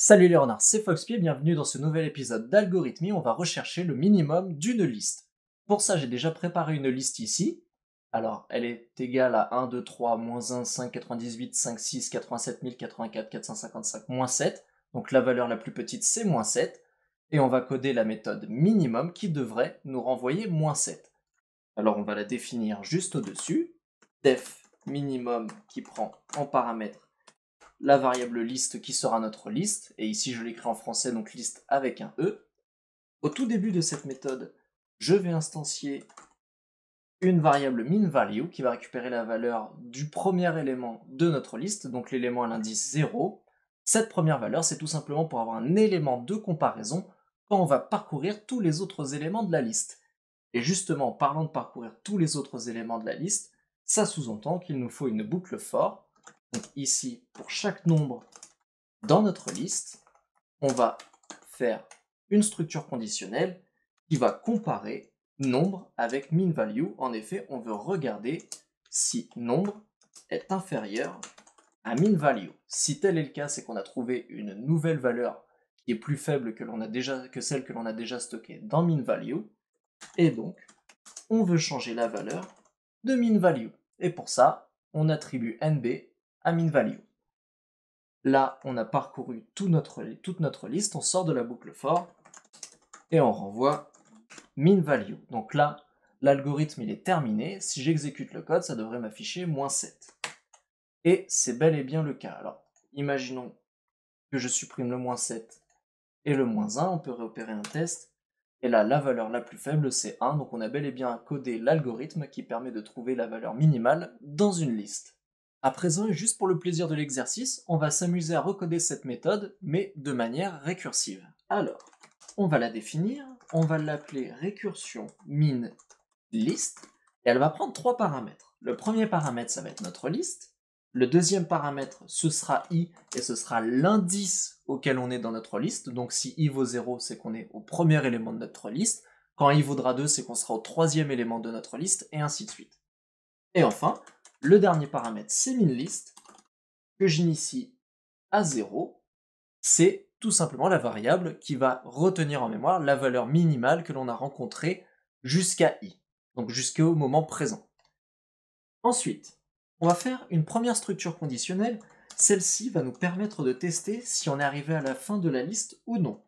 Salut les renards, c'est Foxpied, bienvenue dans ce nouvel épisode d'Algorithmie, on va rechercher le minimum d'une liste. Pour ça, j'ai déjà préparé une liste ici. Alors, elle est égale à 1, 2, 3, moins 1, 5, 98, 5, 6, 87 1084, 455, moins 7. Donc la valeur la plus petite, c'est moins 7. Et on va coder la méthode minimum qui devrait nous renvoyer moins 7. Alors on va la définir juste au-dessus. Def minimum qui prend en paramètre la variable liste qui sera notre liste, et ici je l'écris en français, donc liste avec un E. Au tout début de cette méthode, je vais instancier une variable minValue qui va récupérer la valeur du premier élément de notre liste, donc l'élément à l'indice 0. Cette première valeur, c'est tout simplement pour avoir un élément de comparaison quand on va parcourir tous les autres éléments de la liste. Et justement, en parlant de parcourir tous les autres éléments de la liste, ça sous-entend qu'il nous faut une boucle for donc ici, pour chaque nombre dans notre liste, on va faire une structure conditionnelle qui va comparer nombre avec min value. En effet, on veut regarder si nombre est inférieur à min value. Si tel est le cas, c'est qu'on a trouvé une nouvelle valeur qui est plus faible que, a déjà, que celle que l'on a déjà stockée dans min value. Et donc, on veut changer la valeur de min value. Et pour ça, on attribue nb value. Là, on a parcouru toute notre liste, on sort de la boucle for et on renvoie min value. Donc là, l'algorithme il est terminé. Si j'exécute le code, ça devrait m'afficher moins 7. Et c'est bel et bien le cas. Alors, imaginons que je supprime le moins 7 et le moins 1, on peut réopérer un test. Et là, la valeur la plus faible, c'est 1, donc on a bel et bien codé l'algorithme qui permet de trouver la valeur minimale dans une liste. À présent, juste pour le plaisir de l'exercice, on va s'amuser à recoder cette méthode, mais de manière récursive. Alors, on va la définir, on va l'appeler récursion min et elle va prendre trois paramètres. Le premier paramètre, ça va être notre liste. Le deuxième paramètre, ce sera i, et ce sera l'indice auquel on est dans notre liste. Donc si i vaut 0, c'est qu'on est au premier élément de notre liste. Quand i vaudra 2, c'est qu'on sera au troisième élément de notre liste, et ainsi de suite. Et enfin, le dernier paramètre, c'est minList, que j'initie à 0. C'est tout simplement la variable qui va retenir en mémoire la valeur minimale que l'on a rencontrée jusqu'à i, donc jusqu'au moment présent. Ensuite, on va faire une première structure conditionnelle. Celle-ci va nous permettre de tester si on est arrivé à la fin de la liste ou non.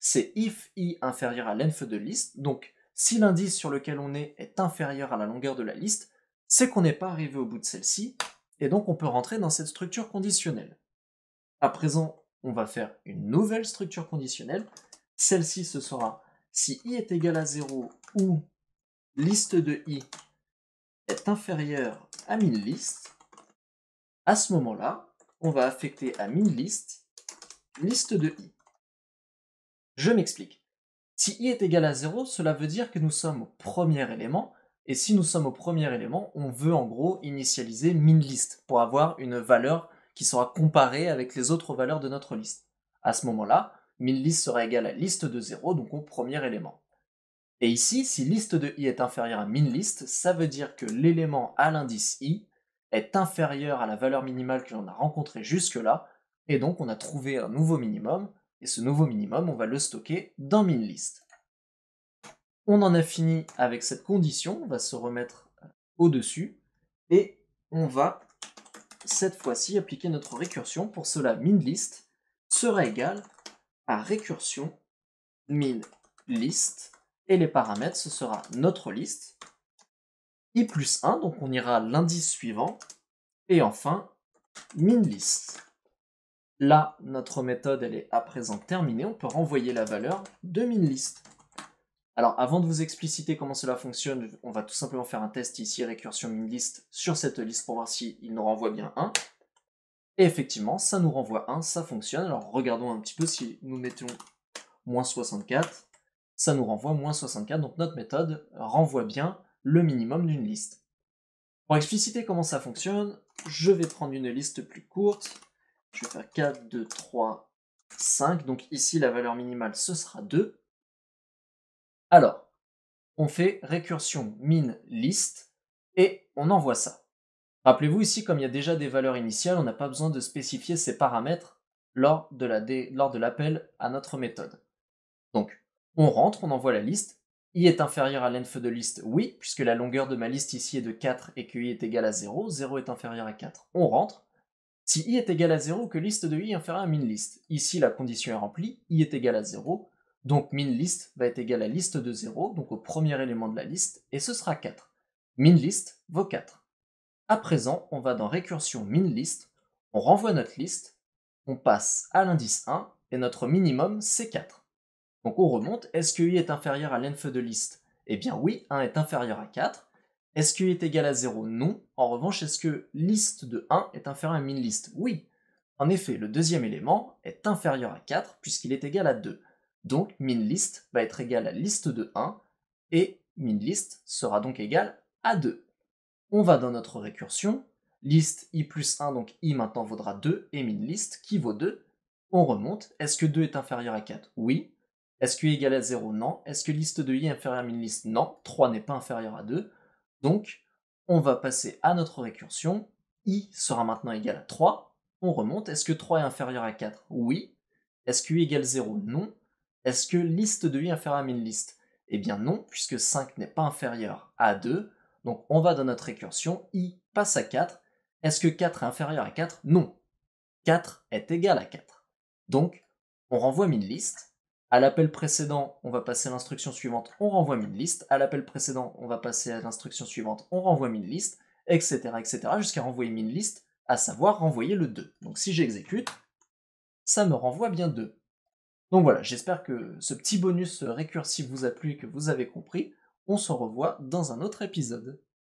C'est if i inférieur à length de liste, donc si l'indice sur lequel on est est inférieur à la longueur de la liste, c'est qu'on n'est pas arrivé au bout de celle-ci, et donc on peut rentrer dans cette structure conditionnelle. À présent, on va faire une nouvelle structure conditionnelle. Celle-ci, ce sera si i est égal à 0 ou liste de i est inférieure à min list, à ce moment-là, on va affecter à min list liste de i. Je m'explique. Si i est égal à 0, cela veut dire que nous sommes au premier élément et si nous sommes au premier élément, on veut en gros initialiser minList pour avoir une valeur qui sera comparée avec les autres valeurs de notre liste. À ce moment-là, minList sera égal à liste de 0, donc au premier élément. Et ici, si liste de i est inférieure à minList, ça veut dire que l'élément à l'indice i est inférieur à la valeur minimale que l'on a rencontrée jusque-là, et donc on a trouvé un nouveau minimum, et ce nouveau minimum, on va le stocker dans minList. On en a fini avec cette condition, on va se remettre euh, au-dessus, et on va cette fois-ci appliquer notre récursion. Pour cela, minList sera égal à récursion minList, et les paramètres, ce sera notre liste, i plus 1, donc on ira l'indice suivant, et enfin minList. Là, notre méthode, elle est à présent terminée, on peut renvoyer la valeur de minList. Alors avant de vous expliciter comment cela fonctionne, on va tout simplement faire un test ici, récursion liste sur cette liste pour voir s'il il nous renvoie bien 1. Et effectivement, ça nous renvoie 1, ça fonctionne. Alors regardons un petit peu si nous mettons moins 64, ça nous renvoie moins 64, donc notre méthode renvoie bien le minimum d'une liste. Pour expliciter comment ça fonctionne, je vais prendre une liste plus courte, je vais faire 4, 2, 3, 5, donc ici la valeur minimale ce sera 2, alors, on fait récursion min list et on envoie ça. Rappelez-vous ici, comme il y a déjà des valeurs initiales, on n'a pas besoin de spécifier ces paramètres lors de l'appel à notre méthode. Donc, on rentre, on envoie la liste. i est inférieur à l'enf de liste, oui, puisque la longueur de ma liste ici est de 4 et que i est égal à 0. 0 est inférieur à 4. On rentre. Si i est égal à 0, que liste de i est inférieure à min list. Ici, la condition est remplie, i est égal à 0. Donc minList va être égal à liste de 0, donc au premier élément de la liste, et ce sera 4. MinList vaut 4. À présent, on va dans récursion minList, on renvoie notre liste, on passe à l'indice 1, et notre minimum c'est 4. Donc on remonte, est-ce que i est inférieur à l'enfe de liste Eh bien oui, 1 est inférieur à 4. Est-ce que i est égal à 0 Non. En revanche, est-ce que liste de 1 est inférieur à minList Oui. En effet, le deuxième élément est inférieur à 4 puisqu'il est égal à 2. Donc minList va être égal à liste de 1 et minList sera donc égal à 2. On va dans notre récursion, liste i plus 1, donc i maintenant vaudra 2, et minList qui vaut 2. On remonte, est-ce que 2 est inférieur à 4 Oui. Est-ce que i à 0 Non. Est-ce que liste de i est inférieure à minList Non. 3 n'est pas inférieur à 2. Donc on va passer à notre récursion, i sera maintenant égal à 3. On remonte, est-ce que 3 est inférieur à 4 Oui. Est-ce que i à 0 Non. Est-ce que liste de i est inférieure à min listes Eh bien non, puisque 5 n'est pas inférieur à 2. Donc on va dans notre récursion, i passe à 4. Est-ce que 4 est inférieur à 4 Non. 4 est égal à 4. Donc on renvoie min list. À l'appel précédent, on va passer à l'instruction suivante, on renvoie min À l'appel précédent, on va passer à l'instruction suivante, on renvoie min listes etc. etc. jusqu'à renvoyer min listes à savoir renvoyer le 2. Donc si j'exécute, ça me renvoie bien 2. Donc voilà, j'espère que ce petit bonus récursif vous a plu et que vous avez compris. On se revoit dans un autre épisode.